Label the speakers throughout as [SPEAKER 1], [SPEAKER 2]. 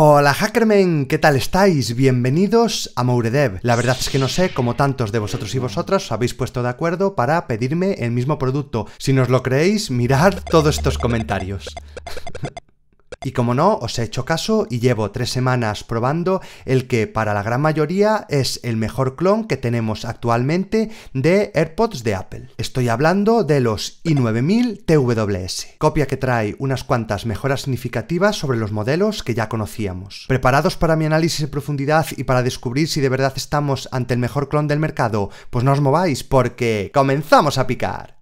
[SPEAKER 1] Hola hackermen, ¿qué tal estáis? Bienvenidos a Mouredev. La verdad es que no sé cómo tantos de vosotros y vosotras os habéis puesto de acuerdo para pedirme el mismo producto. Si nos lo creéis, mirad todos estos comentarios. Y como no, os he hecho caso y llevo tres semanas probando el que para la gran mayoría es el mejor clon que tenemos actualmente de AirPods de Apple. Estoy hablando de los i9000 TWS, copia que trae unas cuantas mejoras significativas sobre los modelos que ya conocíamos. ¿Preparados para mi análisis de profundidad y para descubrir si de verdad estamos ante el mejor clon del mercado? Pues no os mováis porque comenzamos a picar.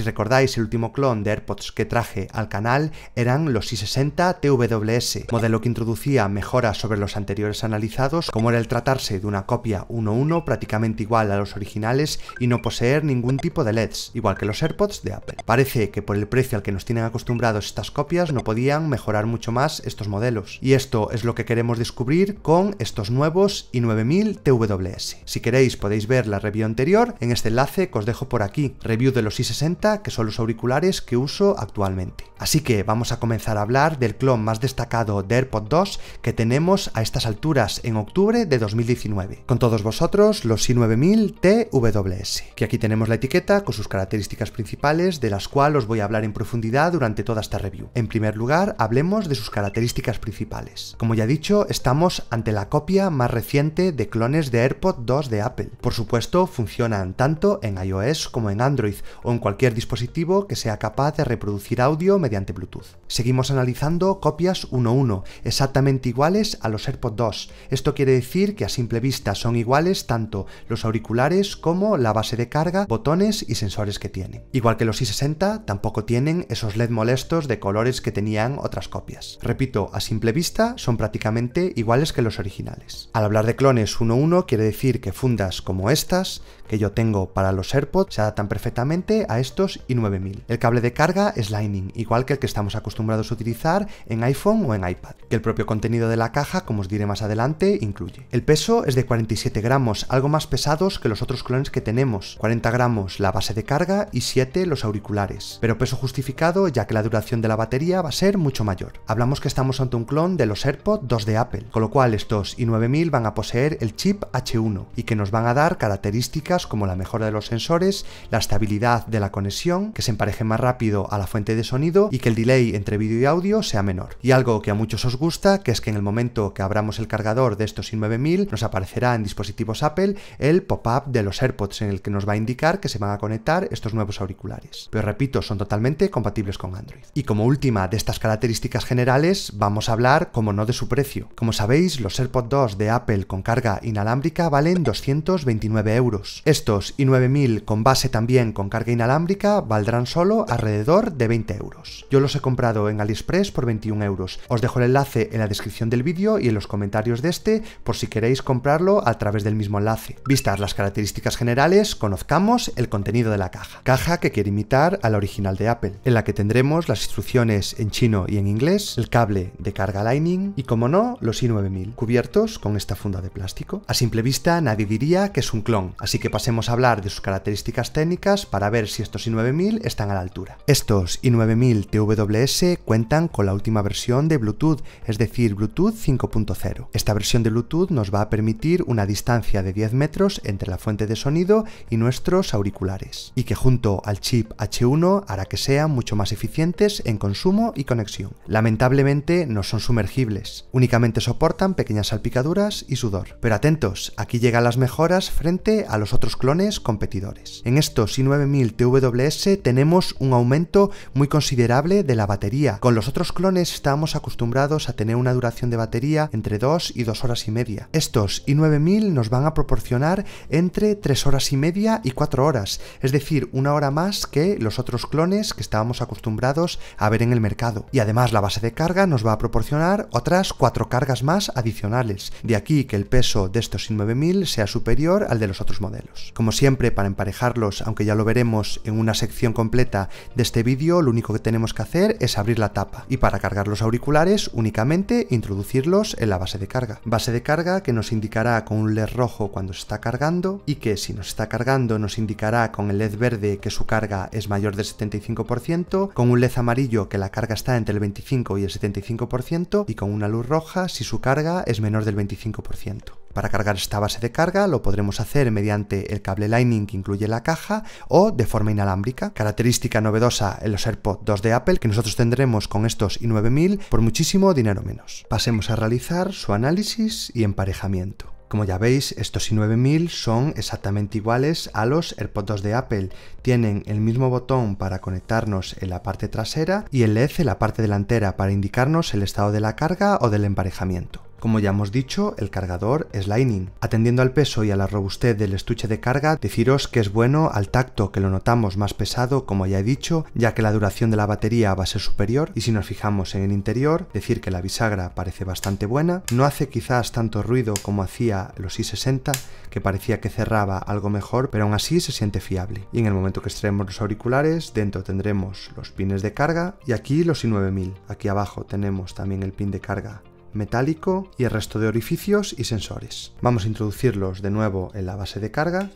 [SPEAKER 1] Si recordáis, el último clon de AirPods que traje al canal eran los i60 TWS, modelo que introducía mejoras sobre los anteriores analizados, como era el tratarse de una copia 1.1 prácticamente igual a los originales y no poseer ningún tipo de LEDs, igual que los AirPods de Apple. Parece que por el precio al que nos tienen acostumbrados estas copias no podían mejorar mucho más estos modelos. Y esto es lo que queremos descubrir con estos nuevos i9000 TWS. Si queréis podéis ver la review anterior en este enlace que os dejo por aquí, review de los i60 que son los auriculares que uso actualmente. Así que vamos a comenzar a hablar del clon más destacado de AirPod 2 que tenemos a estas alturas en octubre de 2019. Con todos vosotros, los i9000 TWS, que aquí tenemos la etiqueta con sus características principales, de las cuales os voy a hablar en profundidad durante toda esta review. En primer lugar, hablemos de sus características principales. Como ya he dicho, estamos ante la copia más reciente de clones de AirPod 2 de Apple. Por supuesto, funcionan tanto en iOS como en Android o en cualquier dispositivo que sea capaz de reproducir audio mediante Bluetooth. Seguimos analizando copias 1.1, exactamente iguales a los AirPods 2. Esto quiere decir que a simple vista son iguales tanto los auriculares como la base de carga, botones y sensores que tienen. Igual que los i60, tampoco tienen esos LED molestos de colores que tenían otras copias. Repito, a simple vista son prácticamente iguales que los originales. Al hablar de clones 1.1 quiere decir que fundas como estas, que yo tengo para los AirPods, se adaptan perfectamente a estos y 9000. El cable de carga es Lightning, igual que el que estamos acostumbrados a utilizar en iPhone o en iPad, que el propio contenido de la caja, como os diré más adelante, incluye. El peso es de 47 gramos, algo más pesados que los otros clones que tenemos, 40 gramos la base de carga y 7 los auriculares, pero peso justificado ya que la duración de la batería va a ser mucho mayor. Hablamos que estamos ante un clon de los AirPods 2 de Apple, con lo cual estos y 9000 van a poseer el chip H1 y que nos van a dar características como la mejora de los sensores, la estabilidad de la conexión, que se empareje más rápido a la fuente de sonido y que el delay entre vídeo y audio sea menor. Y algo que a muchos os gusta, que es que en el momento que abramos el cargador de estos i9000 nos aparecerá en dispositivos Apple el pop-up de los AirPods en el que nos va a indicar que se van a conectar estos nuevos auriculares. Pero repito, son totalmente compatibles con Android. Y como última de estas características generales, vamos a hablar, como no, de su precio. Como sabéis, los AirPods 2 de Apple con carga inalámbrica valen 229 euros. Estos i9000 con base también con carga inalámbrica valdrán solo alrededor de 20 euros. Yo los he comprado en AliExpress por 21 euros. Os dejo el enlace en la descripción del vídeo y en los comentarios de este por si queréis comprarlo a través del mismo enlace. Vistas las características generales, conozcamos el contenido de la caja. Caja que quiere imitar a la original de Apple, en la que tendremos las instrucciones en chino y en inglés, el cable de carga Lightning y, como no, los i9000, cubiertos con esta funda de plástico. A simple vista nadie diría que es un clon, así que pasemos a hablar de sus características técnicas para ver si estos i9000 9000 están a la altura. Estos i9000 TWS cuentan con la última versión de Bluetooth, es decir, Bluetooth 5.0. Esta versión de Bluetooth nos va a permitir una distancia de 10 metros entre la fuente de sonido y nuestros auriculares, y que junto al chip H1 hará que sean mucho más eficientes en consumo y conexión. Lamentablemente no son sumergibles, únicamente soportan pequeñas salpicaduras y sudor. Pero atentos, aquí llegan las mejoras frente a los otros clones competidores. En estos i9000 TWS tenemos un aumento muy considerable de la batería. Con los otros clones estábamos acostumbrados a tener una duración de batería entre 2 y 2 horas y media. Estos i9000 nos van a proporcionar entre 3 horas y media y 4 horas, es decir, una hora más que los otros clones que estábamos acostumbrados a ver en el mercado. Y además la base de carga nos va a proporcionar otras 4 cargas más adicionales, de aquí que el peso de estos i9000 sea superior al de los otros modelos. Como siempre, para emparejarlos, aunque ya lo veremos en una sección completa de este vídeo, lo único que tenemos que hacer es abrir la tapa y para cargar los auriculares únicamente introducirlos en la base de carga. Base de carga que nos indicará con un LED rojo cuando se está cargando y que si nos está cargando nos indicará con el LED verde que su carga es mayor del 75%, con un LED amarillo que la carga está entre el 25 y el 75% y con una luz roja si su carga es menor del 25%. Para cargar esta base de carga lo podremos hacer mediante el cable Lightning que incluye la caja o de forma inalámbrica. Característica novedosa en los AirPods 2 de Apple que nosotros tendremos con estos i9000 por muchísimo dinero menos. Pasemos a realizar su análisis y emparejamiento. Como ya veis, estos i9000 son exactamente iguales a los AirPods 2 de Apple. Tienen el mismo botón para conectarnos en la parte trasera y el LED en la parte delantera para indicarnos el estado de la carga o del emparejamiento. Como ya hemos dicho, el cargador es Lightning. Atendiendo al peso y a la robustez del estuche de carga, deciros que es bueno al tacto, que lo notamos más pesado, como ya he dicho, ya que la duración de la batería va a ser superior, y si nos fijamos en el interior, decir que la bisagra parece bastante buena, no hace quizás tanto ruido como hacía los i60, que parecía que cerraba algo mejor, pero aún así se siente fiable. Y en el momento que extraemos los auriculares, dentro tendremos los pines de carga y aquí los i9000. Aquí abajo tenemos también el pin de carga metálico y el resto de orificios y sensores. Vamos a introducirlos de nuevo en la base de carga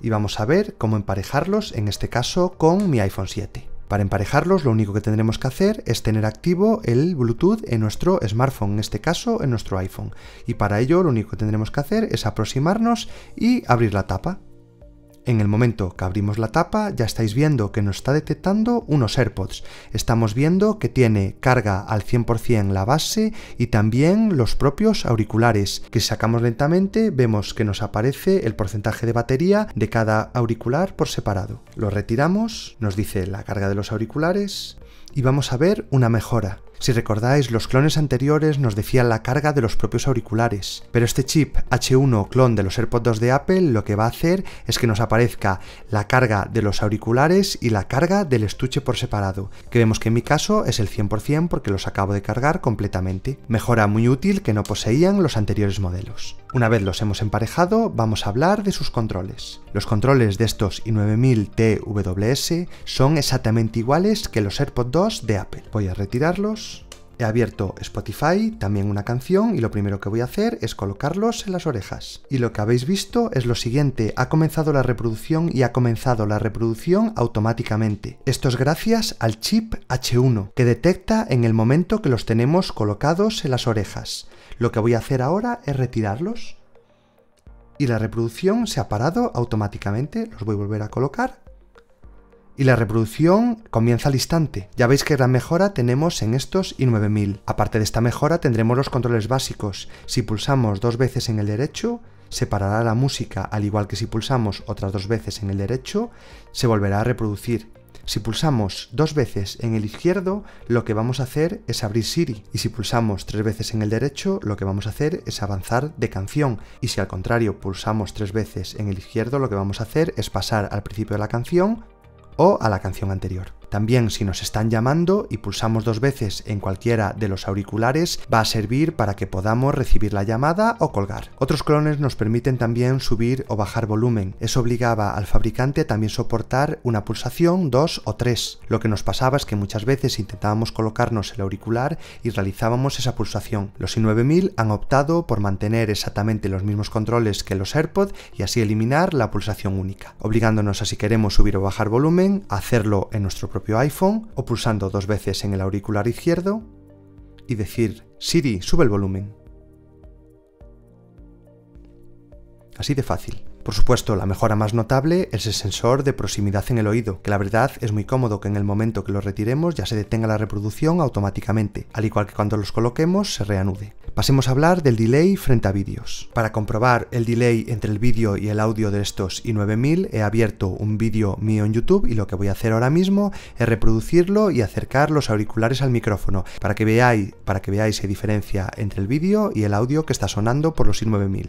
[SPEAKER 1] y vamos a ver cómo emparejarlos, en este caso con mi iPhone 7. Para emparejarlos lo único que tendremos que hacer es tener activo el Bluetooth en nuestro smartphone, en este caso en nuestro iPhone. Y para ello lo único que tendremos que hacer es aproximarnos y abrir la tapa. En el momento que abrimos la tapa ya estáis viendo que nos está detectando unos AirPods. Estamos viendo que tiene carga al 100% la base y también los propios auriculares, que sacamos lentamente vemos que nos aparece el porcentaje de batería de cada auricular por separado. Lo retiramos, nos dice la carga de los auriculares y vamos a ver una mejora. Si recordáis, los clones anteriores nos decían la carga de los propios auriculares, pero este chip H1 clon de los AirPods 2 de Apple lo que va a hacer es que nos aparezca la carga de los auriculares y la carga del estuche por separado, que vemos que en mi caso es el 100% porque los acabo de cargar completamente. Mejora muy útil que no poseían los anteriores modelos. Una vez los hemos emparejado, vamos a hablar de sus controles. Los controles de estos i9000 TWS son exactamente iguales que los AirPods 2 de Apple. Voy a retirarlos He abierto Spotify, también una canción, y lo primero que voy a hacer es colocarlos en las orejas. Y lo que habéis visto es lo siguiente, ha comenzado la reproducción y ha comenzado la reproducción automáticamente. Esto es gracias al chip H1, que detecta en el momento que los tenemos colocados en las orejas. Lo que voy a hacer ahora es retirarlos. Y la reproducción se ha parado automáticamente, los voy a volver a colocar y la reproducción comienza al instante. Ya veis que la mejora tenemos en estos y 9000. Aparte de esta mejora tendremos los controles básicos. Si pulsamos dos veces en el derecho, se parará la música, al igual que si pulsamos otras dos veces en el derecho, se volverá a reproducir. Si pulsamos dos veces en el izquierdo, lo que vamos a hacer es abrir Siri. Y si pulsamos tres veces en el derecho, lo que vamos a hacer es avanzar de canción. Y si al contrario pulsamos tres veces en el izquierdo, lo que vamos a hacer es pasar al principio de la canción o a la canción anterior. También si nos están llamando y pulsamos dos veces en cualquiera de los auriculares va a servir para que podamos recibir la llamada o colgar. Otros clones nos permiten también subir o bajar volumen. Eso obligaba al fabricante a también soportar una pulsación, dos o tres. Lo que nos pasaba es que muchas veces intentábamos colocarnos el auricular y realizábamos esa pulsación. Los i9000 han optado por mantener exactamente los mismos controles que los Airpods y así eliminar la pulsación única, obligándonos a si queremos subir o bajar volumen, a hacerlo en nuestro propio iPhone o pulsando dos veces en el auricular izquierdo y decir Siri, sube el volumen. Así de fácil. Por supuesto, la mejora más notable es el sensor de proximidad en el oído, que la verdad es muy cómodo que en el momento que lo retiremos ya se detenga la reproducción automáticamente, al igual que cuando los coloquemos se reanude. Pasemos a hablar del delay frente a vídeos. Para comprobar el delay entre el vídeo y el audio de estos i9000 he abierto un vídeo mío en YouTube y lo que voy a hacer ahora mismo es reproducirlo y acercar los auriculares al micrófono para que veáis, para que veáis diferencia entre el vídeo y el audio que está sonando por los i9000.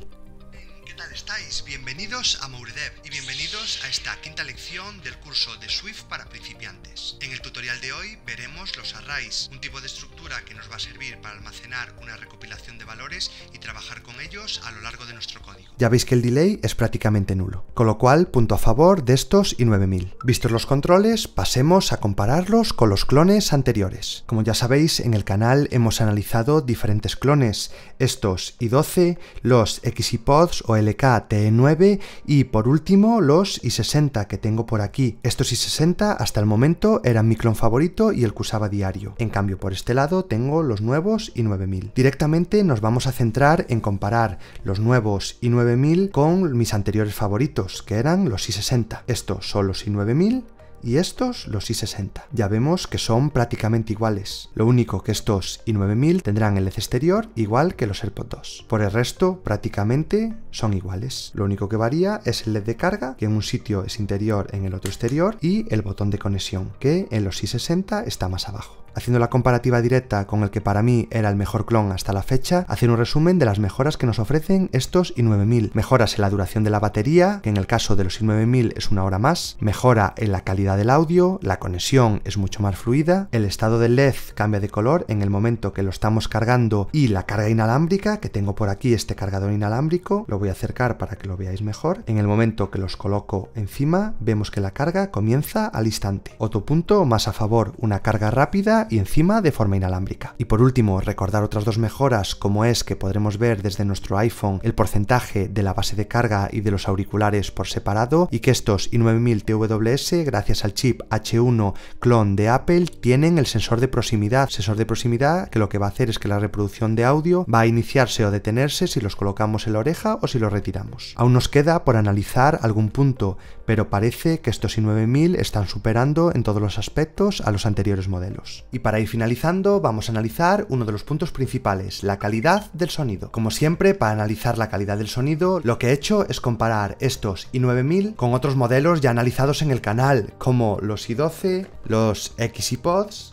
[SPEAKER 1] ¿Qué tal estáis? Bienvenidos a Mouredev y bienvenidos a esta quinta lección del curso de Swift para principiantes. En el tutorial de hoy veremos los arrays, un tipo de estructura que nos va a servir para almacenar una recopilación de valores y trabajar con ellos a lo largo de nuestro código. Ya veis que el delay es prácticamente nulo, con lo cual punto a favor de estos y 9000. Vistos los controles, pasemos a compararlos con los clones anteriores. Como ya sabéis, en el canal hemos analizado diferentes clones, estos i12, los XIPods o lkte 9 y por último los i60 que tengo por aquí. Estos i60 hasta el momento eran mi clon favorito y el diario. En cambio, por este lado tengo los nuevos y 9000. Directamente nos vamos a centrar en comparar los nuevos y 9000 con mis anteriores favoritos, que eran los i60. Esto solo si 9000 y estos los i60. Ya vemos que son prácticamente iguales, lo único que estos i9000 tendrán el led exterior igual que los AirPods 2. Por el resto, prácticamente son iguales. Lo único que varía es el LED de carga, que en un sitio es interior, en el otro exterior, y el botón de conexión, que en los i60 está más abajo haciendo la comparativa directa con el que para mí era el mejor clon hasta la fecha, hacer un resumen de las mejoras que nos ofrecen estos i9000. Mejoras en la duración de la batería, que en el caso de los i9000 es una hora más, mejora en la calidad del audio, la conexión es mucho más fluida, el estado del LED cambia de color en el momento que lo estamos cargando y la carga inalámbrica, que tengo por aquí este cargador inalámbrico, lo voy a acercar para que lo veáis mejor. En el momento que los coloco encima, vemos que la carga comienza al instante. Otro punto más a favor, una carga rápida y encima de forma inalámbrica. Y por último, recordar otras dos mejoras como es que podremos ver desde nuestro iPhone el porcentaje de la base de carga y de los auriculares por separado y que estos i9000 TWS gracias al chip H1 clon de Apple tienen el sensor de proximidad, sensor de proximidad que lo que va a hacer es que la reproducción de audio va a iniciarse o detenerse si los colocamos en la oreja o si los retiramos. Aún nos queda por analizar algún punto pero parece que estos i9000 están superando en todos los aspectos a los anteriores modelos. Y para ir finalizando, vamos a analizar uno de los puntos principales, la calidad del sonido. Como siempre, para analizar la calidad del sonido, lo que he hecho es comparar estos i9000 con otros modelos ya analizados en el canal, como los i12, los X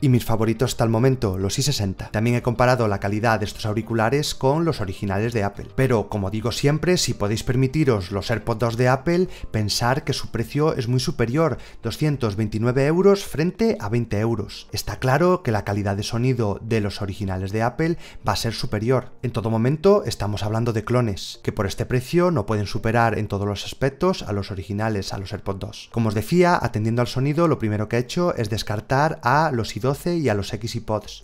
[SPEAKER 1] y mis favoritos hasta el momento, los i60. También he comparado la calidad de estos auriculares con los originales de Apple. Pero, como digo siempre, si podéis permitiros los AirPods 2 de Apple, pensar que su precio es muy superior, 229 euros frente a 20 euros. Está claro que la calidad de sonido de los originales de Apple va a ser superior. En todo momento estamos hablando de clones, que por este precio no pueden superar en todos los aspectos a los originales, a los AirPods 2. Como os decía, atendiendo al sonido, lo primero que he hecho es descartar a los i12 y a los X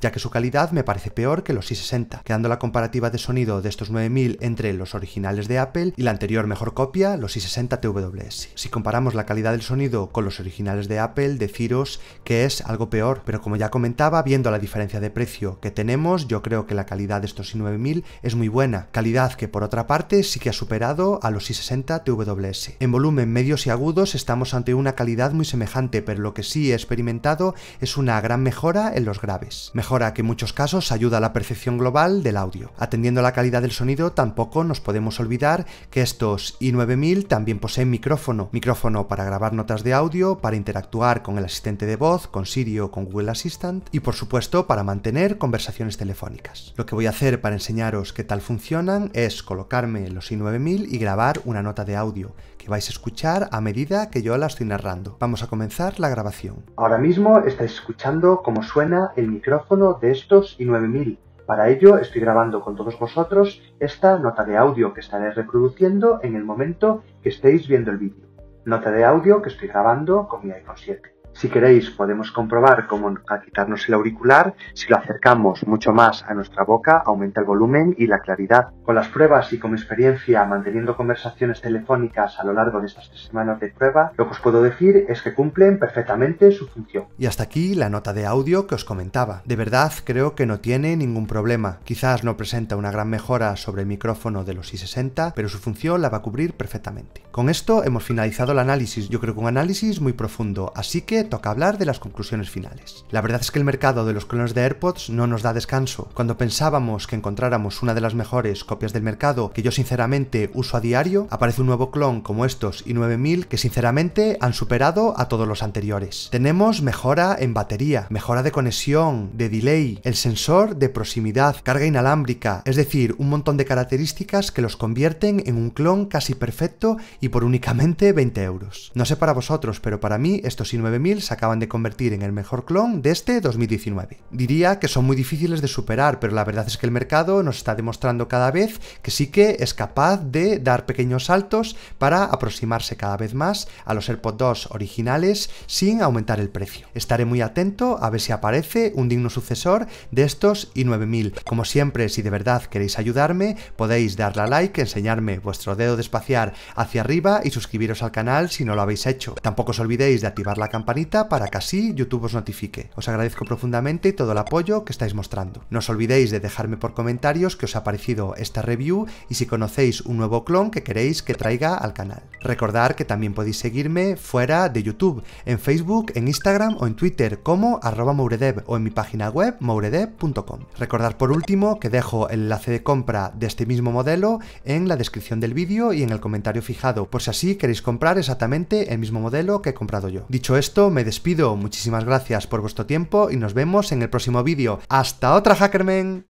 [SPEAKER 1] ya que su calidad me parece peor que los i60, quedando la comparativa de sonido de estos 9000 entre los originales de Apple y la anterior mejor copia, los i60 TWS. Si comparamos la calidad del sonido con los originales de Apple, deciros que es algo peor, pero como ya comentaba, viendo la diferencia de precio que tenemos, yo creo que la calidad de estos i9000 es muy buena, calidad que por otra parte sí que ha superado a los i60 TWS. En volumen medios y agudos estamos ante una calidad muy semejante, pero lo que sí he experimentado es una gran mejora en los graves. Mejora que en muchos casos ayuda a la percepción global del audio. Atendiendo a la calidad del sonido, tampoco nos podemos olvidar que estos i9000 también poseen micrófono, micrófono para grabar notas de audio, para interactuar con el asistente de voz, con Siri o con Google Assistant y por supuesto para mantener conversaciones telefónicas. Lo que voy a hacer para enseñaros qué tal funcionan es colocarme los i9000 y grabar una nota de audio que vais a escuchar a medida que yo la estoy narrando. Vamos a comenzar la grabación. Ahora mismo estáis escuchando cómo suena el micrófono de estos i9000. Para ello estoy grabando con todos vosotros esta nota de audio que estaré reproduciendo en el momento que estéis viendo el vídeo. Nota de audio que estoy grabando con mi iPhone 7. Si queréis podemos comprobar cómo al quitarnos el auricular, si lo acercamos mucho más a nuestra boca, aumenta el volumen y la claridad. Con las pruebas y con mi experiencia manteniendo conversaciones telefónicas a lo largo de estas tres semanas de prueba, lo que os puedo decir es que cumplen perfectamente su función. Y hasta aquí la nota de audio que os comentaba. De verdad creo que no tiene ningún problema. Quizás no presenta una gran mejora sobre el micrófono de los i60, pero su función la va a cubrir perfectamente. Con esto hemos finalizado el análisis, yo creo que un análisis muy profundo, así que toca hablar de las conclusiones finales. La verdad es que el mercado de los clones de AirPods no nos da descanso. Cuando pensábamos que encontráramos una de las mejores copias del mercado que yo sinceramente uso a diario, aparece un nuevo clon como estos y 9000 que sinceramente han superado a todos los anteriores. Tenemos mejora en batería, mejora de conexión, de delay, el sensor de proximidad, carga inalámbrica, es decir, un montón de características que los convierten en un clon casi perfecto y por únicamente 20 euros. No sé para vosotros, pero para mí estos i9000 se acaban de convertir en el mejor clon de este 2019. Diría que son muy difíciles de superar, pero la verdad es que el mercado nos está demostrando cada vez que sí que es capaz de dar pequeños saltos para aproximarse cada vez más a los AirPods 2 originales sin aumentar el precio. Estaré muy atento a ver si aparece un digno sucesor de estos y 9000. Como siempre, si de verdad queréis ayudarme, podéis darle a like, enseñarme vuestro dedo de espaciar hacia arriba y suscribiros al canal si no lo habéis hecho. Tampoco os olvidéis de activar la campanita para que así YouTube os notifique. Os agradezco profundamente todo el apoyo que estáis mostrando. No os olvidéis de dejarme por comentarios que os ha parecido esta review y si conocéis un nuevo clon que queréis que traiga al canal. Recordar que también podéis seguirme fuera de YouTube, en Facebook, en Instagram o en Twitter como arroba mouredev o en mi página web mouredev.com. Recordar por último que dejo el enlace de compra de este mismo modelo en la descripción del vídeo y en el comentario fijado, por si así queréis comprar exactamente el mismo modelo que he comprado yo. Dicho esto, me me despido. Muchísimas gracias por vuestro tiempo y nos vemos en el próximo vídeo. ¡Hasta otra, Hackerman!